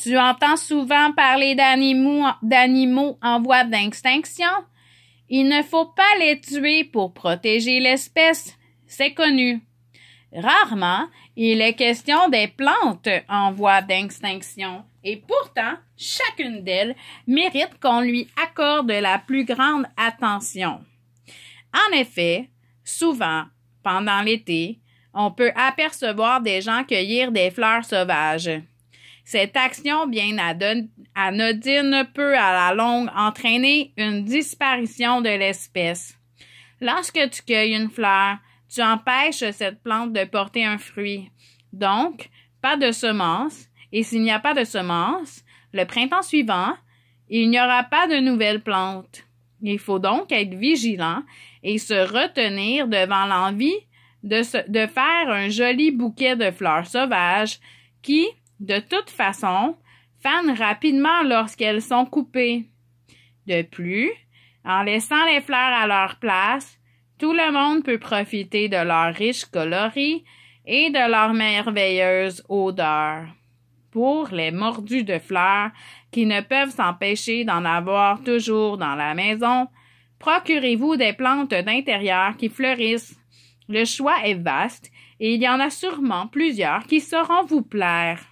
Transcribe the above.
Tu entends souvent parler d'animaux en voie d'extinction. Il ne faut pas les tuer pour protéger l'espèce. C'est connu. Rarement, il est question des plantes en voie d'extinction. Et pourtant, chacune d'elles mérite qu'on lui accorde la plus grande attention. En effet, souvent, pendant l'été, on peut apercevoir des gens cueillir des fleurs sauvages. Cette action bien anodine peut à la longue entraîner une disparition de l'espèce. Lorsque tu cueilles une fleur, tu empêches cette plante de porter un fruit. Donc, pas de semences, et s'il n'y a pas de semences, le printemps suivant, il n'y aura pas de nouvelles plantes. Il faut donc être vigilant et se retenir devant l'envie de, de, faire un joli bouquet de fleurs sauvages qui, de toute façon, fan rapidement lorsqu'elles sont coupées. De plus, en laissant les fleurs à leur place, tout le monde peut profiter de leur riche coloris et de leur merveilleuse odeur. Pour les mordus de fleurs qui ne peuvent s'empêcher d'en avoir toujours dans la maison, procurez-vous des plantes d'intérieur qui fleurissent. Le choix est vaste et il y en a sûrement plusieurs qui sauront vous plaire.